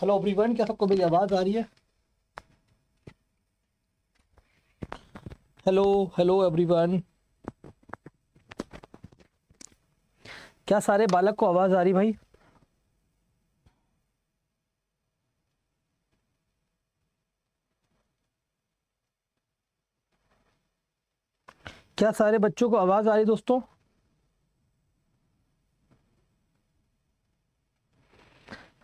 hello everyone क्या सबको मेरी आवाज़ आ रही है हेलो हेलो एवरीवन क्या सारे बालक को आवाज़ आ रही भाई क्या सारे बच्चों को आवाज़ आ रही दोस्तों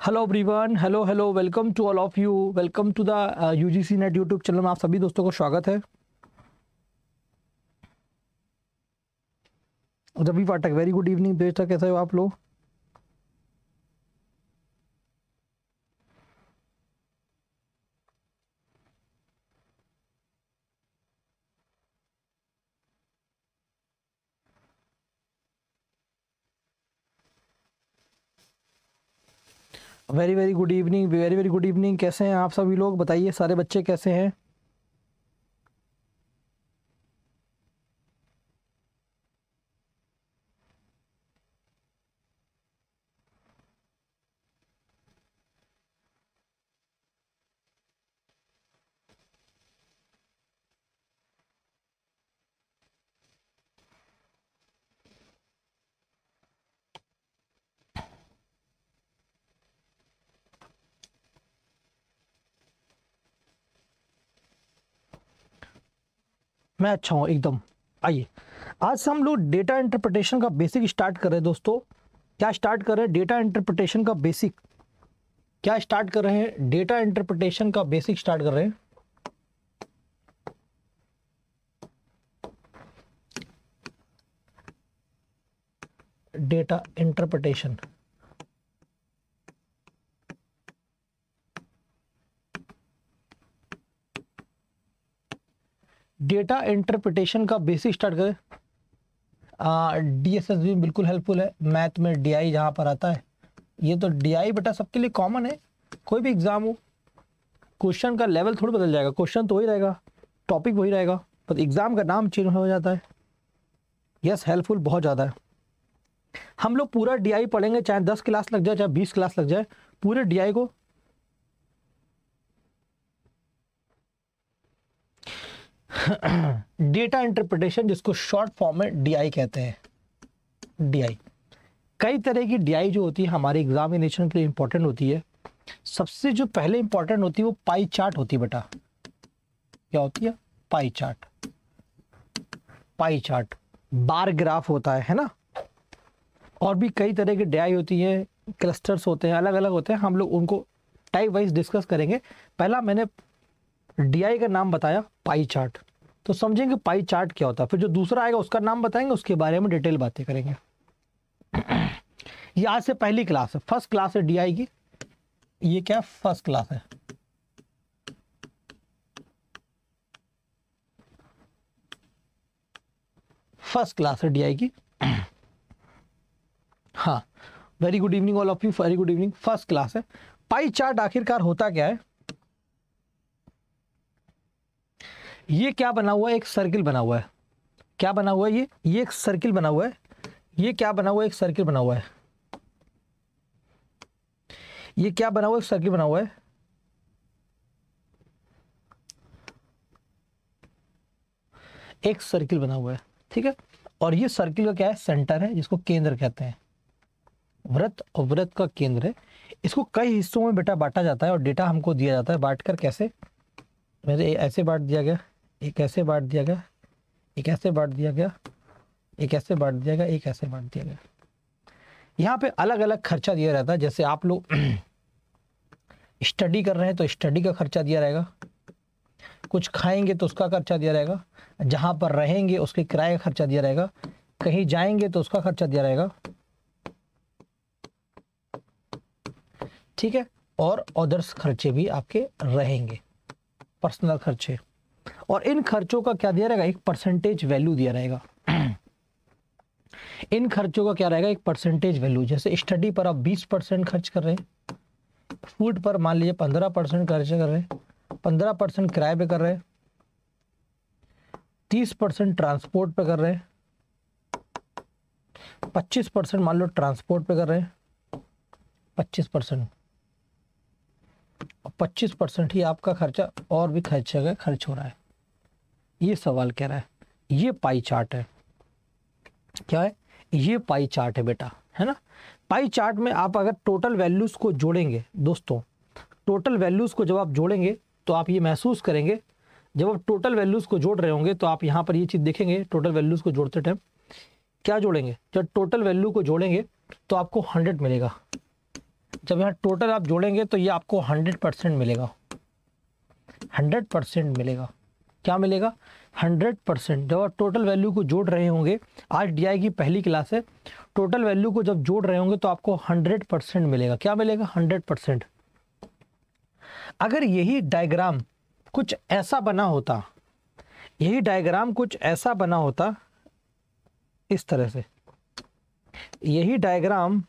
hello everyone hello hello welcome to all of you welcome to the UGC NET YouTube channel में आप सभी दोस्तों को स्वागत है Ravi Pathak very good evening बेटा कैसे हो आप लोग very very good evening very very good evening कैसे हैं आप सभी लोग बताइए सारे बच्चे कैसे हैं मैं अच्छा हूँ एकदम आइए आज से हम लोग डेटा इंटरप्रिटेशन का बेसिक स्टार्ट कर रहे हैं दोस्तों क्या स्टार्ट कर रहे हैं डेटा इंटरप्रिटेशन का बेसिक क्या स्टार्ट कर रहे हैं डेटा इंटरप्रिटेशन का बेसिक स्टार्ट कर रहे हैं डेटा इंटरप्रिटेशन डेटा इंटरप्रिटेशन का बेसिक स्टार्ट करें डी एस एस भी बिल्कुल हेल्पफुल है मैथ में डी आई जहाँ पर आता है ये तो डी आई बेटा सबके लिए कॉमन है कोई भी एग्ज़ाम हो क्वेश्चन का लेवल थोड़ा बदल जाएगा क्वेश्चन तो वही रहेगा टॉपिक वही रहेगा पर एग्ज़ाम का नाम चेंज हो जाता है यस हेल्पफुल बहुत ज़्यादा है हम लोग पूरा डी आई पढ़ेंगे चाहे दस क्लास लग जाए चाहे बीस क्लास लग जाए पूरे डी आई को डेटा इंटरप्रिटेशन जिसको शॉर्ट फॉर्म में डी कहते हैं डी कई तरह की डी जो होती है हमारे एग्जामिनेशन के लिए इंपॉर्टेंट होती है सबसे जो पहले इंपॉर्टेंट होती है वो पाई चार्ट होती है बेटा क्या होती है pie chart pie chart bar graph होता है है ना और भी कई तरह की डी होती है क्लस्टर्स होते हैं अलग अलग होते हैं हम लोग उनको टाइप वाइज डिस्कस करेंगे पहला मैंने डी का नाम बताया पाई चार्ट तो समझेंगे पाई चार्ट क्या होता है फिर जो दूसरा आएगा उसका नाम बताएंगे उसके बारे में डिटेल बातें करेंगे ये आज से पहली क्लास है फर्स्ट क्लास है डी की ये क्या फर्स्ट क्लास है फर्स्ट क्लास है डी की हाँ very good evening all of you very good evening first class है पाई चार्ट आखिरकार होता क्या है ये क्या बना हुआ है एक सर्किल बना हुआ है क्या बना हुआ है ये ये एक सर्किल बना हुआ है ये क्या बना हुआ है एक सर्किल बना हुआ है ये क्या बना हुआ है एक सर्किल बना हुआ है एक सर्किल बना हुआ है ठीक है और ये सर्किल का क्या है सेंटर है जिसको केंद्र कहते हैं व्रत और व्रत का केंद्र है इसको कई हिस्सों में बेटा बांटा जाता है और डेटा हमको दिया जाता है बांटकर कैसे मेरे ऐसे बांट दिया गया एक ऐसे बांट दिया गया एक ऐसे बांट दिया गया एक ऐसे बांट दिया गया एक ऐसे बांट दिया गया यहाँ पे अलग अलग खर्चा दिया रहता है जैसे आप लोग स्टडी कर रहे हैं तो स्टडी का खर्चा दिया रहेगा कुछ खाएंगे तो उसका खर्चा दिया रहेगा जहाँ पर रहेंगे उसके किराए का खर्चा दिया रहेगा कहीं जाएंगे तो उसका खर्चा दिया रहेगा ठीक है और अदर्स खर्चे भी आपके रहेंगे पर्सनल खर्चे और इन खर्चों का क्या दिया रहेगा एक परसेंटेज वैल्यू दिया रहेगा इन खर्चों का क्या रहेगा एक परसेंटेज वैल्यू जैसे स्टडी पर आप 20 परसेंट खर्च कर रहे हैं फूड पर मान लीजिए 15 परसेंट खर्च कर रहे हैं 15 परसेंट किराए पे कर रहे हैं 30 परसेंट ट्रांसपोर्ट पे कर रहे हैं 25 परसेंट मान लो ट्रांसपोर्ट पे कर रहे हैं 25 परसेंट पच्चीस परसेंट ही आपका खर्चा और भी खर्चे गए खर्च हो रहा है ये सवाल कह रहा है ये पाई चार्ट है क्या है ये पाई चार्ट है बेटा है ना पाई चार्ट में आप अगर टोटल वैल्यूज़ को जोड़ेंगे दोस्तों टोटल वैल्यूज़ को जब आप जोड़ेंगे तो आप ये महसूस करेंगे जब आप टोटल वैल्यूज़ को जोड़ रहे होंगे तो आप यहाँ पर ये चीज़ देखेंगे टोटल वैल्यूज़ को जोड़ते टाइम क्या जोड़ेंगे जब टोटल वैल्यू को जोड़ेंगे तो आपको हंड्रेड मिलेगा जब यहाँ टोटल आप जोड़ेंगे तो ये आपको हंड्रेड परसेंट मिलेगा हंड्रेड परसेंट मिलेगा क्या मिलेगा हंड्रेड परसेंट जब आप टोटल वैल्यू को जोड़ रहे होंगे आज डी की पहली क्लास है टोटल वैल्यू को जब जोड़ रहे होंगे तो आपको हंड्रेड परसेंट मिलेगा क्या मिलेगा हंड्रेड परसेंट अगर यही डायग्राम कुछ ऐसा बना होता यही डायग्राम कुछ ऐसा बना होता इस तरह से यही डायग्राम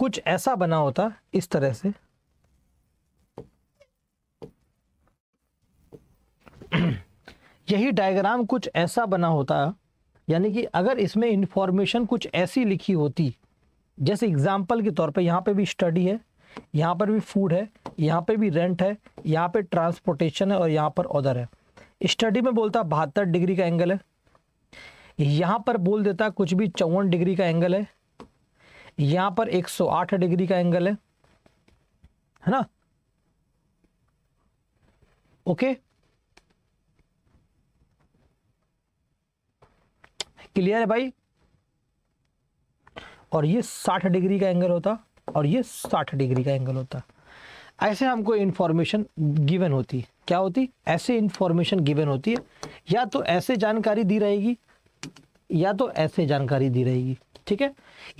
कुछ ऐसा बना होता इस तरह से यही डायग्राम कुछ ऐसा बना होता यानी कि अगर इसमें इंफॉर्मेशन कुछ ऐसी लिखी होती जैसे एग्जाम्पल के तौर पे यहाँ पे भी स्टडी है यहाँ पर भी फूड है यहाँ पे भी रेंट है यहाँ पे ट्रांसपोर्टेशन है और यहाँ पर ऑर्डर है स्टडी में बोलता बहत्तर डिग्री का एंगल है यहाँ पर बोल देता कुछ भी चौवन डिग्री का एंगल है यहां पर 108 डिग्री का एंगल है है ना ओके क्लियर है भाई और ये 60 डिग्री का एंगल होता और ये 60 डिग्री का एंगल होता ऐसे हमको इंफॉर्मेशन गिवन होती क्या होती ऐसे इंफॉर्मेशन गिवन होती है या तो ऐसे जानकारी दी रहेगी या तो ऐसे जानकारी दी रहेगी ठीक है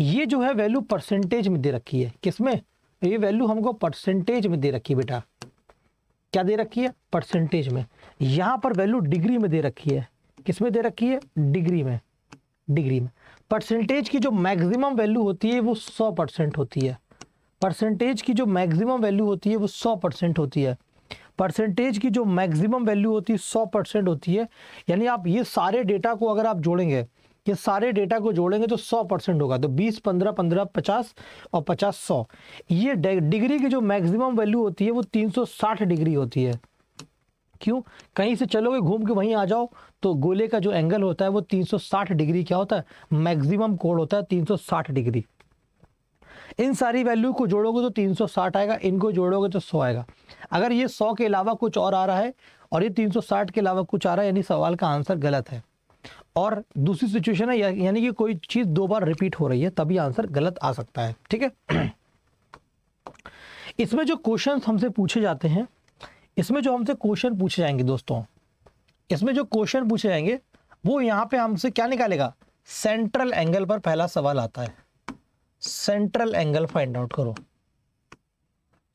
ये जो है वैल्यू परसेंटेज में दे रखी है किसमें ये वैल्यू हमको परसेंटेज में दे रखी है बेटा क्या दे रखी है परसेंटेज में यहाँ पर वैल्यू डिग्री में दे रखी है किसमें दे रखी है डिग्री में डिग्री में परसेंटेज की जो मैक्सिमम वैल्यू होती है वो सौ परसेंट होती है परसेंटेज की जो मैक्सिमम वैल्यू होती है वो सौ परसेंट होती है परसेंटेज की जो मैक्सिमम वैल्यू होती है सौ परसेंट होती है यानी आप ये सारे डेटा को अगर आप जोड़ेंगे ये सारे डेटा को जोड़ेंगे तो 100 परसेंट होगा तो 20, 15, 15, 50 और 50, 100 ये डिग्री की जो मैक्सिमम वैल्यू होती है वो 360 डिग्री होती है क्यों कहीं से चलोगे घूम के वहीं आ जाओ तो गोले का जो एंगल होता है वो 360 डिग्री क्या होता है मैक्सिमम कोण होता है 360 डिग्री इन सारी वैल्यू को जोड़ोगे तो 360 आएगा इनको जोड़ोगे तो 100 आएगा अगर ये 100 के अलावा कुछ और आ रहा है और ये 360 के अलावा कुछ आ रहा है यानी सवाल का आंसर गलत है और दूसरी सिचुएशन है या, यानी कि कोई चीज़ दो बार रिपीट हो रही है तभी आंसर गलत आ सकता है ठीक है इसमें जो क्वेश्चन हमसे पूछे जाते हैं इसमें जो हमसे क्वेश्चन पूछे जाएंगे दोस्तों इसमें जो क्वेश्चन पूछे जाएंगे वो यहां पे हमसे क्या निकालेगा सेंट्रल एंगल पर पहला सवाल आता है सेंट्रल एंगल फाइंड आउट करो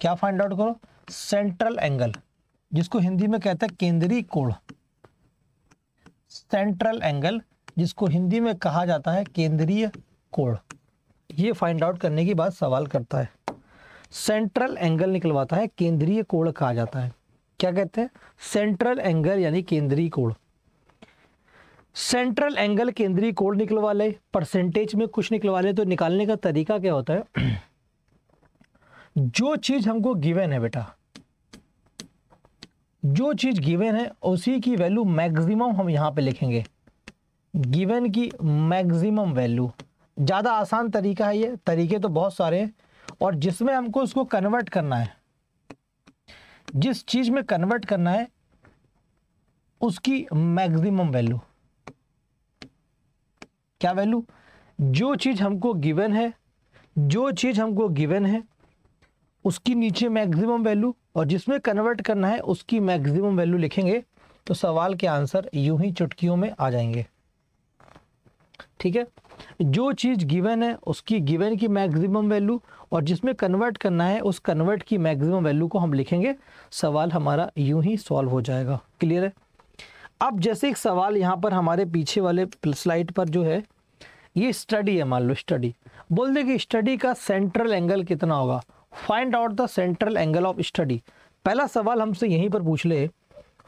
क्या फाइंड आउट करो सेंट्रल एंगल जिसको हिंदी में कहते हैं केंद्रीय कोण सेंट्रल एंगल जिसको हिंदी में कहा जाता है केंद्रीय कोण ये फाइंड आउट करने की बात सवाल करता है सेंट्रल एंगल निकलवाता है केंद्रीय कोण कहा जाता है क्या कहते हैं सेंट्रल एंगल यानी केंद्रीय कोण सेंट्रल एंगल केंद्रीय कोण निकलवा ले परसेंटेज में कुछ निकलवा ले तो निकालने का तरीका क्या होता है जो चीज़ हमको गिवन है बेटा जो चीज़ गिवन है उसी की वैल्यू मैक्सिमम हम यहाँ पे लिखेंगे गिवन की मैक्सिमम वैल्यू ज़्यादा आसान तरीका है ये तरीके तो बहुत सारे हैं और जिसमें हमको उसको कन्वर्ट करना है जिस चीज़ में कन्वर्ट करना है उसकी मैक्सिमम वैल्यू क्या वैल्यू जो चीज़ हमको गिवन है जो चीज़ हमको गिवन है उसकी नीचे मैक्सिमम वैल्यू और जिसमें कन्वर्ट करना है उसकी मैक्सिमम वैल्यू लिखेंगे तो सवाल के आंसर यूं ही चुटकियों में आ जाएंगे ठीक है जो चीज़ गिवन है उसकी गिवन की मैक्सिमम वैल्यू और जिसमें कन्वर्ट करना है उस कन्वर्ट की मैक्सिमम वैल्यू को हम लिखेंगे सवाल हमारा यूं ही सॉल्व हो जाएगा क्लियर है अब जैसे एक सवाल यहाँ पर हमारे पीछे वाले स्लाइड पर जो है ये स्टडी है मान लो स्टडी बोल दे कि स्टडी का सेंट्रल एंगल कितना होगा find out the central angle of study पहला सवाल हमसे यहीं पर पूछ ले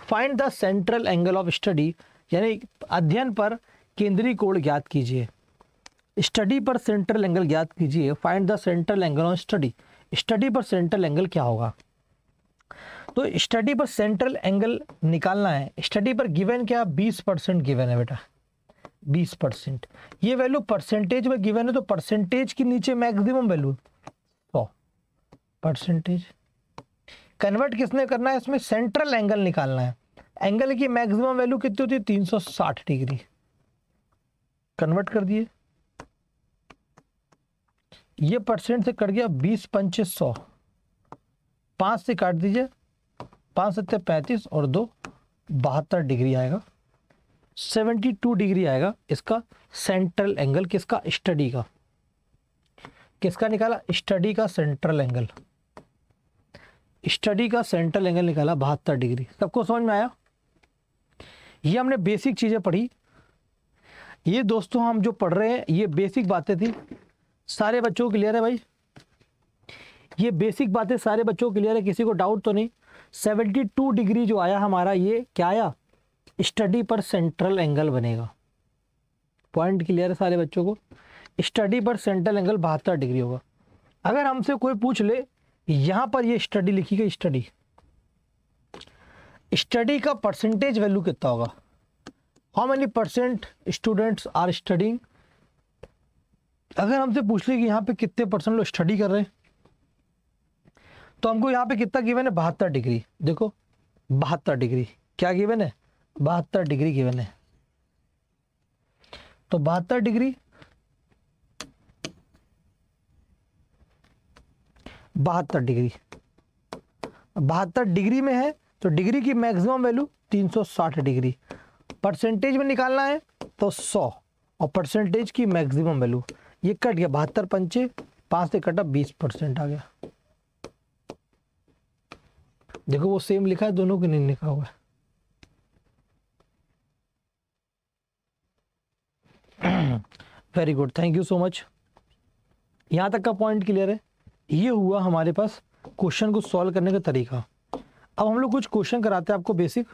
find the central angle of study यानी अध्ययन पर केंद्रीय कोण ज्ञात कीजिए स्टडी पर सेंट्रल एंगल ज्ञात कीजिए find the central angle of study study पर सेंट्रल एंगल क्या होगा तो स्टडी पर सेंट्रल एंगल निकालना है स्टडी पर गिवन क्या बीस परसेंट गिवन है बेटा बीस परसेंट ये वैल्यू परसेंटेज में गिवन है तो परसेंटेज के नीचे मैक्सिमम वैल्यू परसेंटेज कन्वर्ट किसने करना है इसमें सेंट्रल एंगल निकालना है एंगल की मैक्सिमम वैल्यू कितनी होती है 360 डिग्री कन्वर्ट कर दिए ये परसेंट से कट गया बीस पंच सौ पाँच से काट दीजिए पाँच सत्तर पैंतीस और दो बहत्तर डिग्री आएगा सेवेंटी टू डिग्री आएगा इसका सेंट्रल एंगल किसका स्टडी का किसका निकाला स्टडी का सेंट्रल एंगल स्टडी का सेंट्रल एंगल निकाला बहत्तर डिग्री सबको समझ में आया ये हमने बेसिक चीज़ें पढ़ी ये दोस्तों हम जो पढ़ रहे हैं ये बेसिक बातें थी सारे बच्चों को क्लियर है भाई ये बेसिक बातें सारे बच्चों को क्लियर है किसी को डाउट तो नहीं सेवेंटी टू डिग्री जो आया हमारा ये क्या आया स्टडी पर सेंट्रल एंगल बनेगा पॉइंट क्लियर है सारे बच्चों को स्टडी पर सेंट्रल एंगल बहत्तर डिग्री होगा अगर हमसे कोई पूछ ले यहां पर ये स्टडी लिखी गई स्टडी स्टडी का परसेंटेज वैल्यू कितना होगा how many percent students are studying अगर हमसे पूछ ले कि यहां पे कितने परसेंट लोग स्टडी कर रहे हैं तो हमको यहां पे कितना गिवन है बहत्तर डिग्री देखो बहत्तर डिग्री क्या गिवन है बहत्तर डिग्री गिवन है तो बहत्तर डिग्री बहत्तर डिग्री बहत्तर डिग्री में है तो डिग्री की मैक्सिमम वैल्यू 360 डिग्री परसेंटेज में निकालना है तो 100 और परसेंटेज की मैक्सिमम वैल्यू ये कट गया बहत्तर पंचे पाँच से कटा बीस परसेंट आ गया देखो वो सेम लिखा है दोनों के नहीं लिखा हुआ है very good thank you so much यहाँ तक का पॉइंट क्लियर है ये हुआ हमारे पास क्वेश्चन को सॉल्व करने का तरीका अब हम लोग कुछ क्वेश्चन कराते हैं आपको बेसिक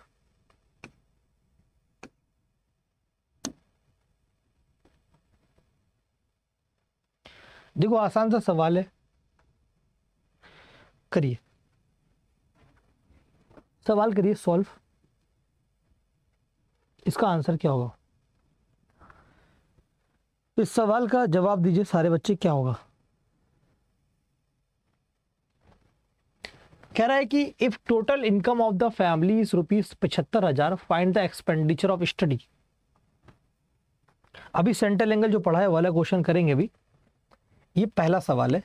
देखो आसान सा सवाल है करिए सवाल करिए सॉल्व इसका आंसर क्या होगा इस सवाल का जवाब दीजिए सारे बच्चे क्या होगा कह रहा है कि if total income of the family is rupees पचहत्तर हजार find the expenditure of study अभी सेंट्रल एंगल जो पढ़ा है वाला क्वेश्चन करेंगे अभी ये पहला सवाल है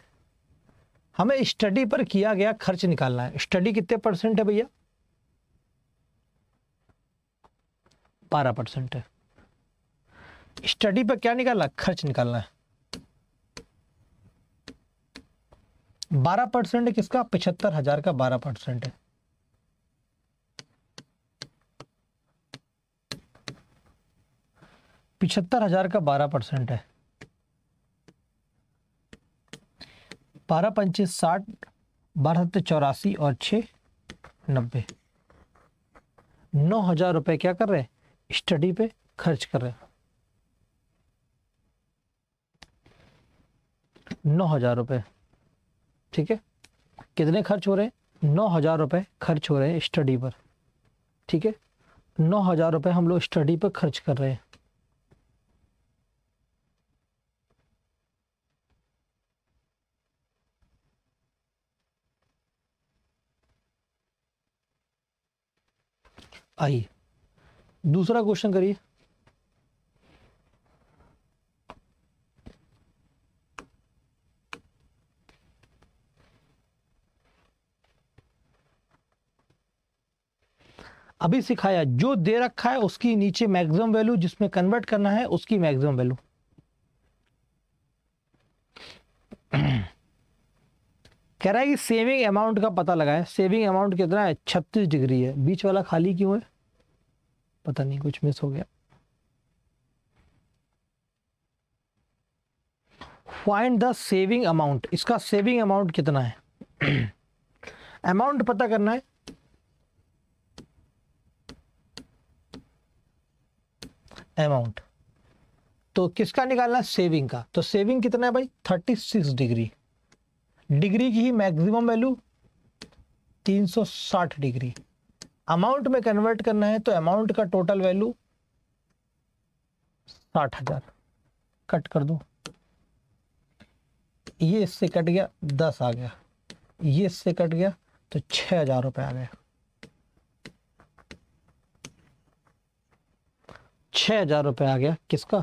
हमें स्टडी पर किया गया खर्च निकालना है स्टडी कितने परसेंट है भैया बारह परसेंट है स्टडी पर क्या निकाला खर्च निकालना है बारह परसेंट है किसका पिछहत्तर हजार का बारह परसेंट है पिछहत्तर हजार का बारह परसेंट है बारह पंचे साठ बारह सत्तर चौरासी और छ नब्बे नौ हजार रुपये क्या कर रहे हैं स्टडी पे खर्च कर रहे हैं नौ हजार रुपये ठीक है कितने खर्च हो रहे हैं नौ हज़ार रुपये खर्च हो रहे हैं स्टडी पर ठीक है नौ हज़ार रुपये हम लोग स्टडी पर खर्च कर रहे हैं आइए दूसरा क्वेश्चन करिए अभी सिखाया जो दे रखा है उसकी नीचे मैक्सिमम वैल्यू जिसमें कन्वर्ट करना है उसकी मैक्सिमम वैल्यू कह रहा है कि सेविंग अमाउंट का पता लगाए सेविंग अमाउंट कितना है छत्तीस डिग्री है बीच वाला खाली क्यों है पता नहीं कुछ मिस हो गया फाइंड द सेविंग अमाउंट इसका सेविंग अमाउंट कितना है अमाउंट पता करना है अमाउंट तो किसका निकालना सेविंग का तो सेविंग कितना है भाई थर्टी सिक्स डिग्री डिग्री की ही मैक्सिमम वैल्यू तीन सौ साठ डिग्री अमाउंट में कन्वर्ट करना है तो अमाउंट का टोटल वैल्यू साठ हजार कट कर दो ये इससे कट गया दस आ गया ये इससे कट गया तो छः हजार रुपये आ गया छः हज़ार रुपये आ गया किसका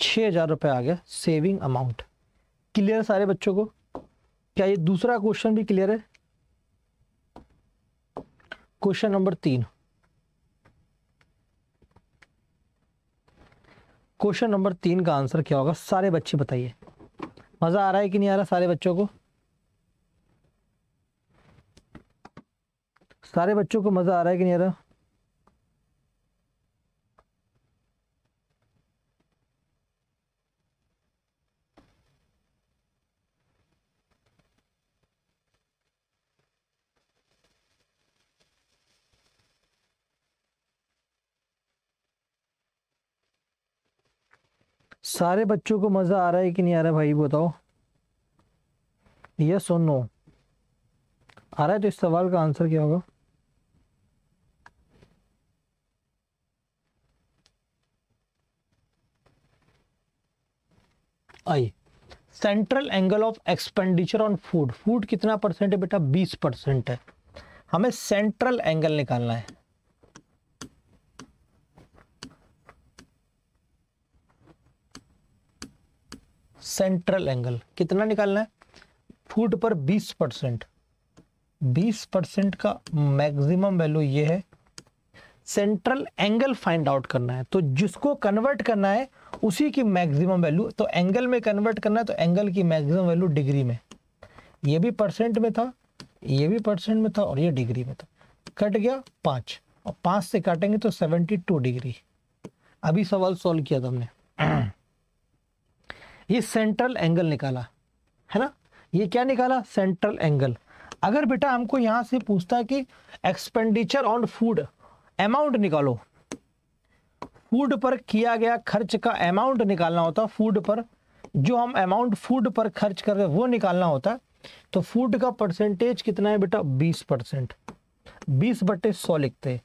छः हज़ार रुपये आ गया सेविंग अमाउंट क्लियर सारे बच्चों को क्या ये दूसरा क्वेश्चन भी क्लियर है क्वेश्चन नंबर तीन क्वेश्चन नंबर तीन का आंसर क्या होगा सारे बच्चे बताइए मज़ा आ रहा है कि नहीं आ रहा सारे बच्चों को सारे बच्चों को मज़ा आ रहा है कि नहीं आ रहा सारे बच्चों को मज़ा आ रहा है कि नहीं आ रहा भाई बताओ यस और नो आ रहा है तो इस सवाल का आंसर क्या होगा I central angle of expenditure on food food कितना परसेंट है बेटा बीस परसेंट है हमें सेंट्रल एंगल निकालना है सेंट्रल एंगल कितना निकालना है फूट पर 20 परसेंट बीस परसेंट का मैक्सिमम वैल्यू ये है सेंट्रल एंगल फाइंड आउट करना है तो जिसको कन्वर्ट करना है उसी की मैक्सिमम वैल्यू तो एंगल में कन्वर्ट करना है तो एंगल की मैक्सिमम वैल्यू डिग्री में ये भी परसेंट में था ये भी परसेंट में था और ये डिग्री में था कट गया पाँच और पाँच से काटेंगे तो सेवेंटी टू डिग्री अभी सवाल सॉल्व किया था हमने ये सेंट्रल एंगल निकाला है ना ये क्या निकाला सेंट्रल एंगल अगर बेटा हमको यहां से पूछता कि एक्सपेंडिचर ऑन फूड अमाउंट निकालो फूड पर किया गया खर्च का अमाउंट निकालना होता फूड पर जो हम अमाउंट फूड पर खर्च कर रहे वो निकालना होता तो फूड का परसेंटेज कितना है बेटा बीस परसेंट बीस बटे सौ लिखते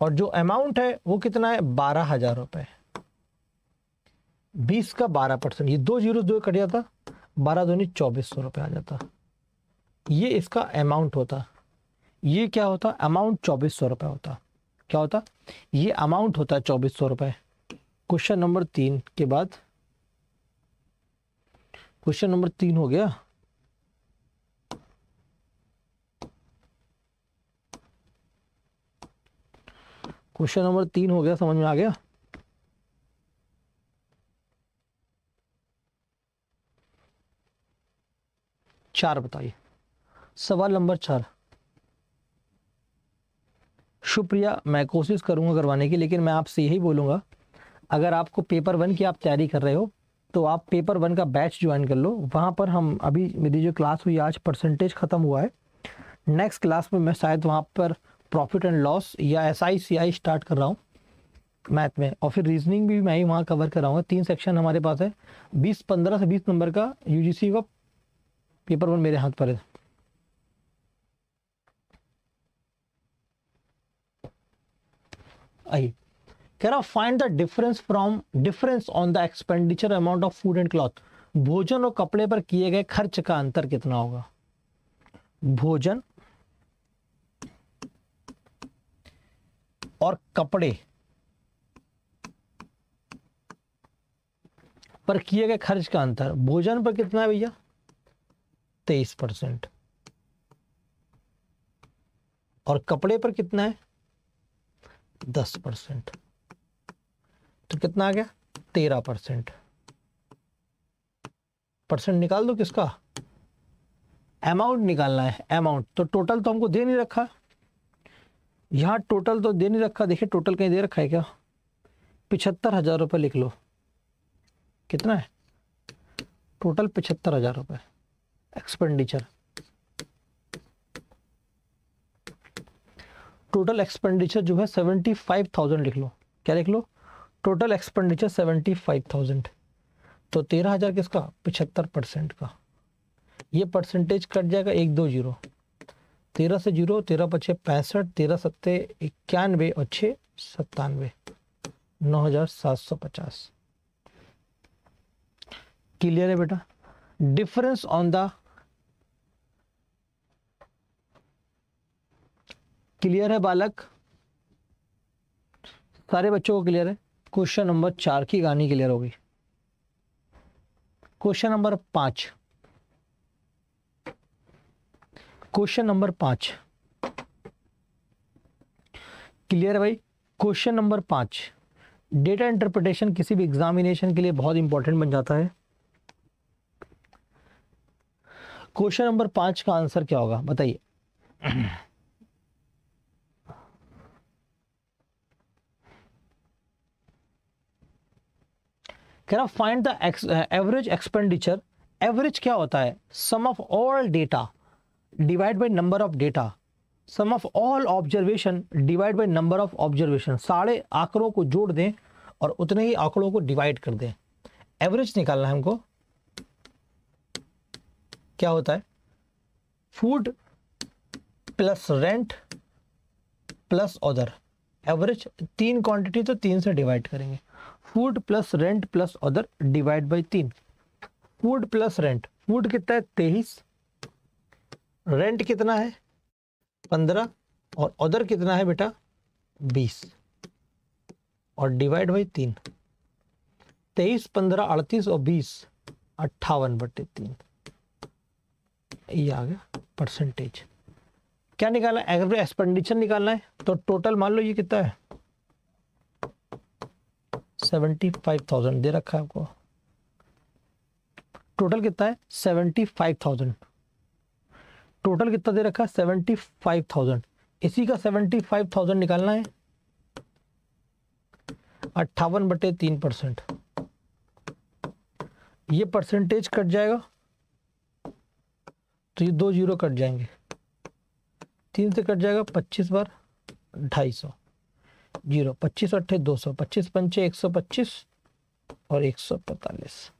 और जो अमाउंट है वो कितना है बारह हजार रुपये बीस का बारह परसेंट ये दो जीरो दो कट जाता बारह दूनी चौबीस सौ रुपये आ जाता ये इसका अमाउंट होता ये क्या होता अमाउंट चौबीस सौ रुपये होता क्या होता ये अमाउंट होता है चौबीस सौ रुपये क्वेश्चन नंबर तीन के बाद क्वेश्चन नंबर तीन हो गया क्वेश्चन नंबर तीन हो गया समझ में आ गया चार बताइए सवाल नंबर चार शुक्रिया मैं कोशिश करूंगा करवाने की लेकिन मैं आपसे यही बोलूँगा अगर आपको पेपर वन की आप तैयारी कर रहे हो तो आप पेपर वन का बैच ज्वाइन कर लो वहाँ पर हम अभी मेरी जो क्लास हुई आज परसेंटेज ख़त्म हुआ है नेक्स्ट क्लास में मैं शायद वहाँ पर प्रॉफिट एंड लॉस या S I C I start कर रहा हूँ मैथ में और फिर रीजनिंग भी मैं ही वहाँ कवर कराऊंगा तीन सेक्शन हमारे पास है बीस पंद्रह से बीस नंबर का यूजीसी का पेपर वन मेरे हाथ पर है आई कह रहा find the difference from difference on the expenditure amount of food and cloth भोजन और कपड़े पर किए गए खर्च का अंतर कितना होगा भोजन और कपड़े पर किए गए खर्च का अंतर भोजन पर कितना है भैया तेईस परसेंट और कपड़े पर कितना है दस परसेंट तो कितना आ गया तेरह परसेंट परसेंट निकाल दो किसका अमाउंट निकालना है अमाउंट तो टोटल तो हमको दे नहीं रखा यहाँ टोटल तो दे नहीं रखा देखिए टोटल कहीं दे रखा है क्या पिछहत्तर हज़ार रुपये लिख लो कितना है टोटल पिछहत्तर हज़ार रुपये एक्सपेंडिचर टोटल एक्सपेंडिचर जो है सेवेंटी फाइव थाउजेंड लिख लो क्या लिख लो total expenditure seventy five thousand तो तेरह हज़ार किसका पिछहत्तर परसेंट का ये परसेंटेज कट जाएगा एक दो जीरो तेरह से जीरो तेरह पचे पैंसठ तेरह सत्ते इक्यानवे और छः सत्तानवे नौ हज़ार सात सौ पचास क्लियर है बेटा difference on the क्लियर है बालक सारे बच्चों को क्लियर है क्वेश्चन नंबर चार की कहानी क्लियर होगी क्वेश्चन नंबर पांच क्वेश्चन नंबर पांच क्लियर है भाई क्वेश्चन नंबर पांच डेटा इंटरप्रिटेशन किसी भी एग्जामिनेशन के लिए बहुत इंपॉर्टेंट बन जाता है क्वेश्चन नंबर पांच का आंसर क्या होगा बताइए कह find the average expenditure average क्या होता है sum of all data divide by number of data sum of all observation divide by number of observation सारे आंकड़ों को जोड़ दें और उतने ही आंकड़ों को डिवाइड कर दें एवरेज निकालना है हमको क्या होता है food plus rent plus other average तीन क्वांटिटी तो तीन से डिवाइड करेंगे food plus rent plus other divide by तीन फूड प्लस रेंट फूड कितना है तेईस रेंट कितना है पंद्रह और अदर कितना है बेटा बीस और डिवाइड बाई तीन तेईस पंद्रह अड़तीस और बीस अट्ठावन बटे तीन ये आ गया परसेंटेज क्या निकालना है अगर एक्सपेंडिचर निकालना है तो टोटल मान लो ये कितना है सेवेंटी फाइव थाउजेंड दे रखा है आपको टोटल कितना है सेवेंटी फाइव थाउजेंड टोटल कितना दे रखा है सेवेंटी फाइव थाउजेंड इसी का सेवेंटी फाइव थाउजेंड निकालना है अट्ठावन बटे तीन परसेंट ये परसेंटेज कट जाएगा तो ये दो जीरो कट जाएंगे तीन से कट जाएगा पच्चीस बार ढाई सौ जीरो पच्चीस अट्ठे दो सौ पच्चीस पंचे एक सौ पच्चीस और एक सौ पैतालीस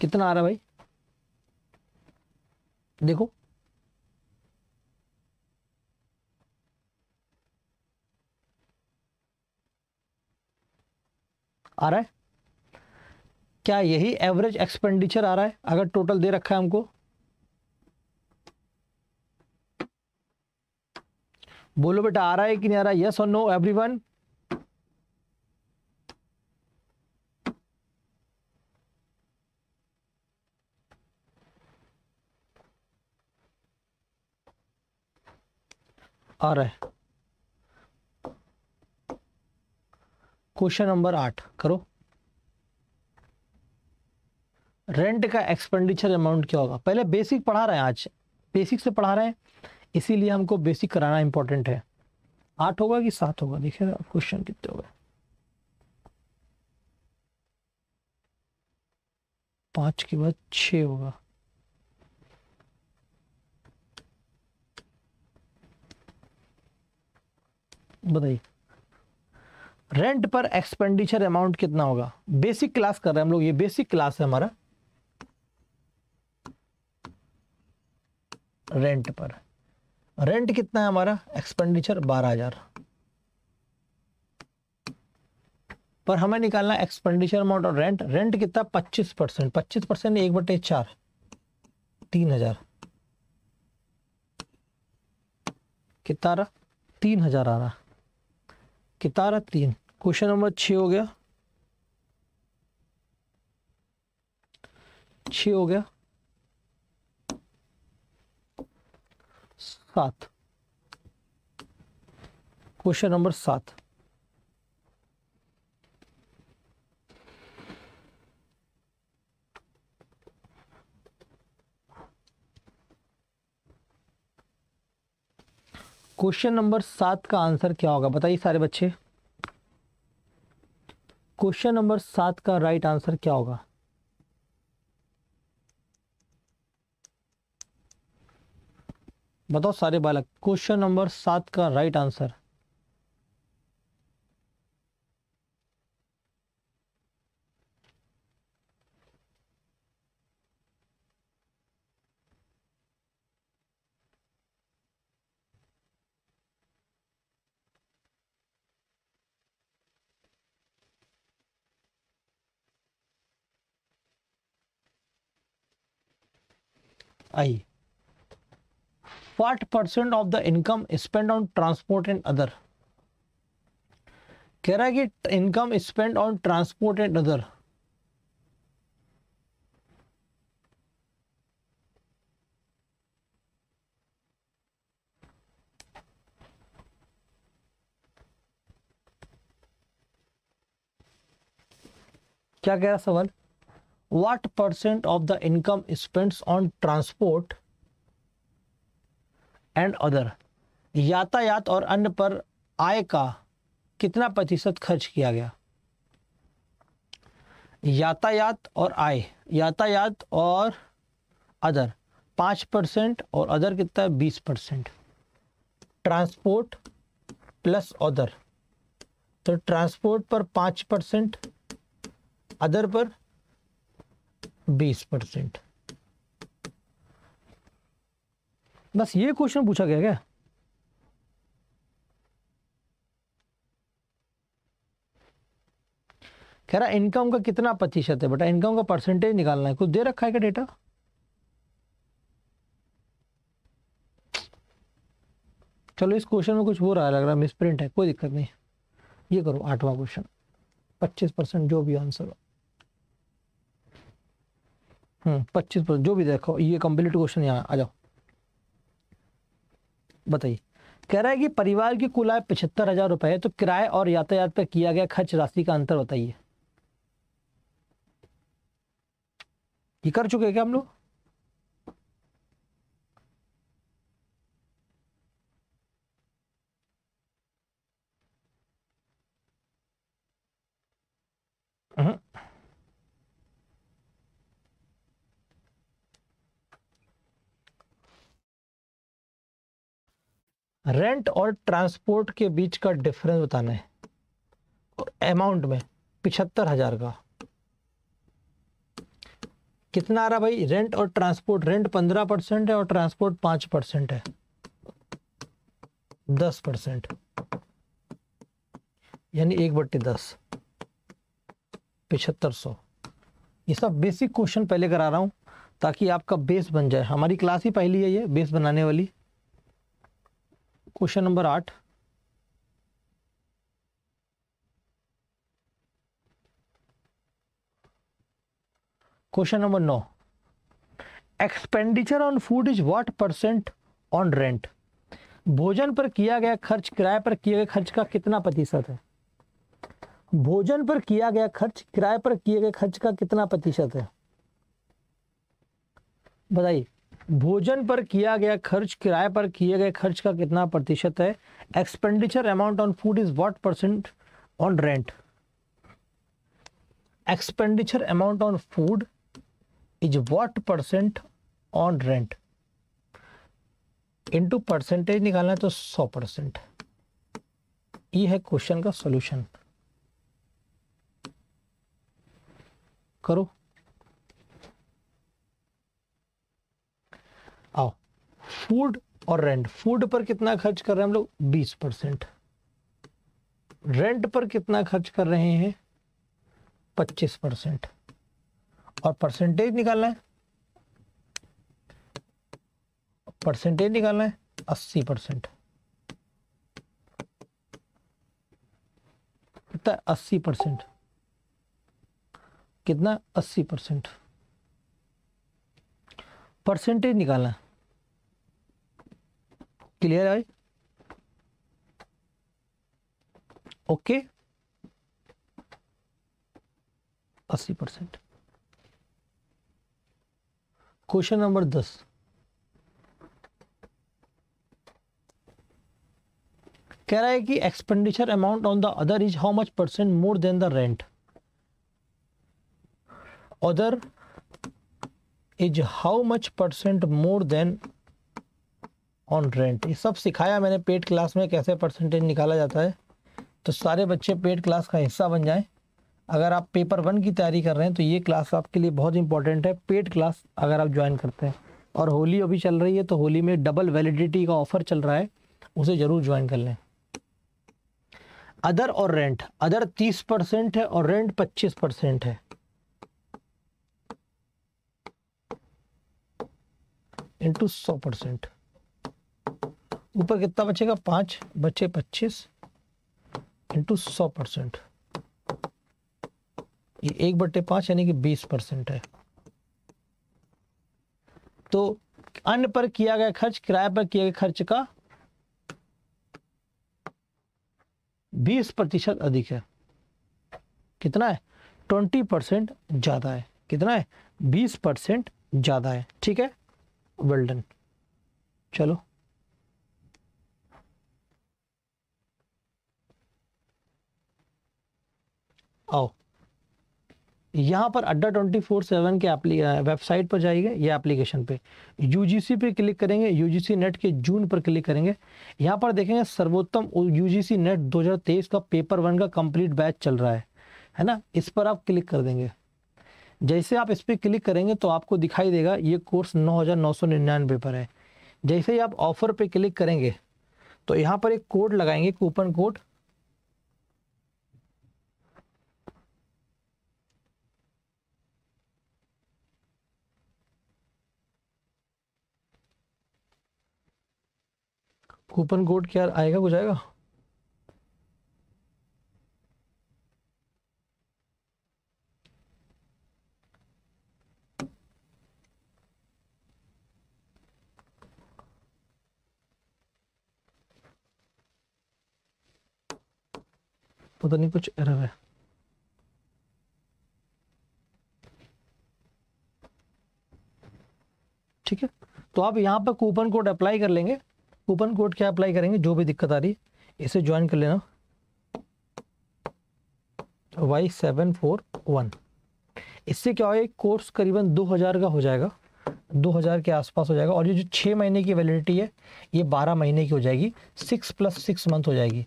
कितना आ रहा भाई देखो आ रहा है क्या यही एवरेज एक्सपेंडिचर आ रहा है अगर टोटल दे रखा है हमको बोलो बेटा आ रहा है कि नहीं आ रहा है यस और नो एवरीवन आ रहा है क्वेश्चन नंबर आठ करो रेंट का एक्सपेंडिचर अमाउंट क्या होगा पहले बेसिक पढ़ा रहे हैं आज बेसिक से पढ़ा रहे हैं इसीलिए हमको बेसिक कराना इंपॉर्टेंट है आठ होगा कि सात होगा देखिए क्वेश्चन कितने हो गए के बाद छ होगा बताइए रेंट पर एक्सपेंडिचर अमाउंट कितना होगा बेसिक क्लास कर रहे हैं हम लोग ये बेसिक क्लास है हमारा रेंट पर रेंट कितना है हमारा एक्सपेंडिचर बारह हजार पर हमें निकालना एक्सपेंडिचर अमाउंट और रेंट रेंट कितना पच्चीस परसेंट पच्चीस परसेंट एक बटे चार तीन हजार कितना आ रहा तीन हजार आ रहा कितना आ रहा तीन क्वेश्चन नंबर छ हो गया छ हो गया सात क्वेश्चन नंबर सात क्वेश्चन नंबर सात का आंसर क्या होगा बताइए सारे बच्चे क्वेश्चन नंबर सात का राइट आंसर क्या होगा बताओ सारे बालक क्वेश्चन नंबर सात का right answer I what percent of the income spend on transport and other कह रहा है कि income spend on transport and other क्या कह रहा सवाल what percent of the income spends on transport and other यातायात और अन्य पर आय का कितना प्रतिशत खर्च किया गया यातायात और आय यातायात और अदर पाँच परसेंट और अदर कितना है बीस परसेंट ट्रांसपोर्ट प्लस अदर तो ट्रांसपोर्ट पर पाँच परसेंट अदर पर बीस परसेंट बस ये क्वेश्चन पूछा गया क्या कह रहा इनकम का कितना प्रतिशत है बेटा इनकम का परसेंटेज निकालना है कुछ दे रखा है क्या डेटा चलो इस क्वेश्चन में कुछ हो रहा है लग रहा है मिसप्रिंट है कोई दिक्कत नहीं ये करो आठवां क्वेश्चन पच्चीस परसेंट जो भी आंसर हो हम्म पच्चीस परसेंट जो भी देखो ये कंप्लीट क्वेश्चन यहाँ आ जाओ बताइए कह रहा है कि परिवार की कुल आय पचहत्तर हजार रुपए है तो किराए और यातायात पर किया गया खर्च राशि का अंतर बताइए ये कर चुके हैं क्या हम लोग रेंट और ट्रांसपोर्ट के बीच का डिफरेंस बताना है और अमाउंट में पिछहत्तर हजार का कितना आ रहा भाई रेंट और ट्रांसपोर्ट रेंट पंद्रह परसेंट है और ट्रांसपोर्ट पांच परसेंट है दस परसेंट यानी एक बट्टी दस पिछहत्तर सौ ये सब बेसिक क्वेश्चन पहले करा रहा हूं ताकि आपका बेस बन जाए हमारी क्लास ही पहली है ये बेस बनाने वाली क्वेश्चन नंबर आठ क्वेश्चन नंबर नौ expenditure on food is what percent on rent भोजन पर किया गया खर्च किराए पर किए गए खर्च का कितना प्रतिशत है भोजन पर किया गया खर्च किराए पर किए गए खर्च का कितना प्रतिशत है बताइए भोजन पर किया गया खर्च किराए पर किए गए खर्च का कितना प्रतिशत है expenditure amount on food is what percent on rent expenditure amount on food is what percent on rent into percentage निकालना है तो सौ परसेंट ये है क्वेश्चन का सॉल्यूशन करो आओ फूड और रेंट फूड पर कितना खर्च कर रहे हैं हम लोग बीस परसेंट रेंट पर कितना खर्च कर रहे हैं पच्चीस परसेंट और परसेंटेज निकालना है परसेंटेज निकालना है अस्सी परसेंट कितना अस्सी परसेंट कितना अस्सी परसेंट परसेंटेज निकालना है क्लियर है ओके अस्सी परसेंट क्वेश्चन नंबर दस कह रहा है कि expenditure amount on the other is how much percent more than the rent other is how much percent more than on rent ये सब सिखाया मैंने पेड क्लास में कैसे परसेंटेज निकाला जाता है तो सारे बच्चे पेड क्लास का हिस्सा बन जाएं अगर आप पेपर वन की तैयारी कर रहे हैं तो ये क्लास आपके लिए बहुत इंपॉर्टेंट है पेड क्लास अगर आप ज्वाइन करते हैं और होली अभी चल रही है तो होली में डबल वैलिडिटी का ऑफर चल रहा है उसे ज़रूर ज्वाइन कर लें अदर और रेंट अदर तीस परसेंट है और रेंट पच्चीस परसेंट है इंटू सौ परसेंट ऊपर कितना बचेगा पांच बचे पच्चीस इंटू सौ परसेंट ये एक बटे पांच यानी कि बीस परसेंट है तो अन्य पर किया गया खर्च किराए पर किया गया खर्च का बीस प्रतिशत अधिक है कितना है ट्वेंटी परसेंट ज़्यादा है कितना है बीस परसेंट ज़्यादा है ठीक है वेल्डन चलो आओ यहाँ पर अड्डा ट्वेंटी फोर सेवन के वेबसाइट पर जाइएगा या एप्लीकेशन पे यूजीसी पे क्लिक करेंगे यूजीसी नेट के जून पर क्लिक करेंगे यहाँ पर देखेंगे सर्वोत्तम यूजीसी नेट 2023 का पेपर वन का कंप्लीट बैच चल रहा है है ना इस पर आप क्लिक कर देंगे जैसे आप इस पर क्लिक करेंगे तो आपको दिखाई देगा ये कोर्स नौ पर है जैसे ही आप ऑफर पर क्लिक करेंगे तो यहाँ पर एक कोड लगाएंगे कूपन कोड कूपन कोड क्या आएगा कुछ आएगा पता नहीं कुछ एरर है ठीक है तो आप यहां पर कूपन कोड अप्लाई कर लेंगे कूपन कोड क्या अप्लाई करेंगे जो भी दिक्कत आ रही है इसे ज्वाइन कर लेना वाई सेवन फोर वन इससे क्या होगा कोर्स करीबन दो हज़ार का हो जाएगा दो हज़ार के आसपास हो जाएगा और ये जो छः महीने की वैलिडिटी है ये बारह महीने की हो जाएगी सिक्स प्लस सिक्स मंथ हो जाएगी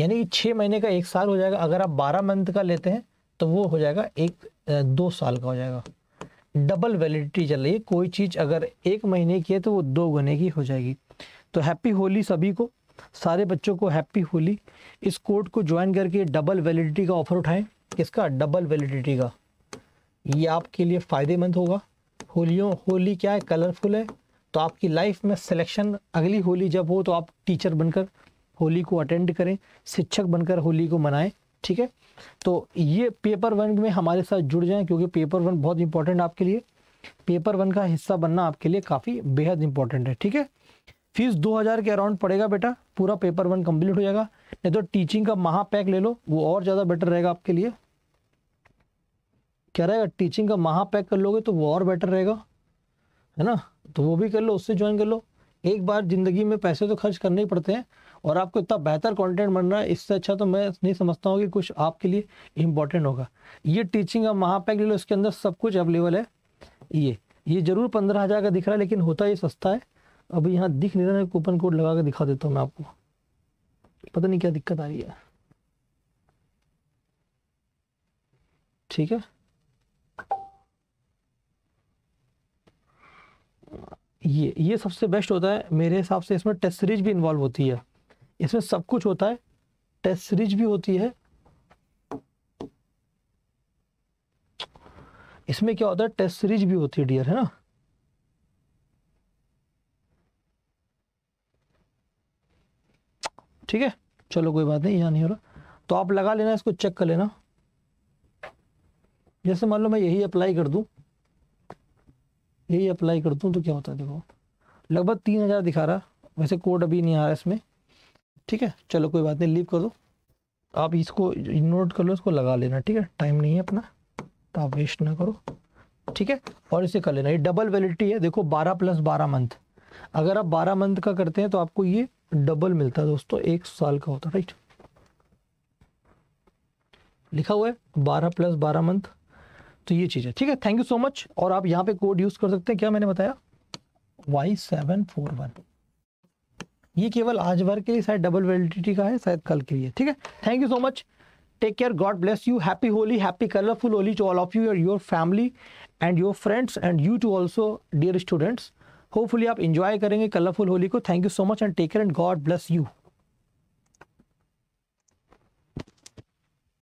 यानी कि छः महीने का एक साल हो जाएगा अगर आप बारह मंथ का लेते हैं तो वो हो जाएगा एक दो साल का हो जाएगा डबल वैलिडिटी चल रही है कोई चीज़ अगर एक महीने की है तो वो दो गुने की हो जाएगी तो हैप्पी होली सभी को सारे बच्चों को हैप्पी होली इस कोड को ज्वाइन करके डबल वैलिडिटी का ऑफर उठाएं किसका डबल वैलिडिटी का ये आपके लिए फ़ायदेमंद होगा होलियों होली क्या है कलरफुल है तो आपकी लाइफ में सिलेक्शन अगली होली जब हो तो आप टीचर बनकर होली को अटेंड करें शिक्षक बनकर होली को मनाएं ठीक है तो ये पेपर वन में हमारे साथ जुड़ जाएं क्योंकि पेपर वन बहुत इंपॉर्टेंट आपके लिए पेपर वन का हिस्सा बनना आपके लिए काफ़ी बेहद इंपॉर्टेंट है ठीक है फीस 2000 के अराउंड पड़ेगा बेटा पूरा पेपर वन कंप्लीट हो जाएगा नहीं तो टीचिंग का महा पैक ले लो वो और ज़्यादा बेटर रहेगा आपके लिए क्या रहेगा टीचिंग का महा पैक कर लोगे तो वो और बेटर रहेगा है ना तो वो भी कर लो उससे ज्वाइन कर लो एक बार ज़िंदगी में पैसे तो खर्च करने ही पड़ते हैं और आपको इतना बेहतर कंटेंट बन रहा है इससे अच्छा तो मैं नहीं समझता हूँ कि कुछ आपके लिए इम्पोर्टेंट होगा ये टीचिंग का महापैक ले लो इसके अंदर सब कुछ अवेलेबल है ये ये जरूर पंद्रह हज़ार का दिख रहा है लेकिन होता ये सस्ता है अभी यहाँ दिख नहीं रहा है कूपन कोड लगा के दिखा देता हूँ मैं आपको पता नहीं क्या दिक्कत आ रही है ठीक है ये ये सबसे बेस्ट होता है मेरे हिसाब से इसमें टेस्ट सीरीज भी इन्वॉल्व होती है इसमें सब कुछ होता है टेस्ट सीरीज भी होती है इसमें क्या होता है टेस्ट सीरीज भी होती है डियर है ना ठीक है चलो कोई बात नहीं यहाँ नहीं हो रहा तो आप लगा लेना इसको चेक कर लेना जैसे मान लो मैं यही अप्लाई कर दूँ यही अप्लाई कर दूँ तो क्या होता है देखो लगभग तीन हज़ार दिखा रहा वैसे कोड अभी नहीं आ रहा इसमें ठीक है चलो कोई बात नहीं लीव कर दो आप इसको नोट कर लो इसको लगा लेना ठीक है टाइम नहीं है अपना तो आप वेस्ट ना करो ठीक है और इसे कर लेना ये डबल वैलिडिटी है देखो बारह प्लस बारह मंथ अगर आप बारह मंथ का करते हैं तो आपको ये डबल मिलता है दोस्तों एक साल का होता है राइट लिखा हुआ है बारह प्लस बारह मंथ तो ये चीज़ है ठीक है थैंक यू सो मच और आप यहाँ पे कोड यूज़ कर सकते हैं क्या मैंने बताया वाई सेवन फोर वन ये केवल आज भर के लिए शायद डबल वेलिडिटी का है शायद कल के लिए ठीक है thank you so much take care God bless you happy Holi happy colourful Holi to all of you your family and your friends and you too also dear students hopefully आप इंजॉय करेंगे कलरफुल होली को thank you so much and take care and God bless you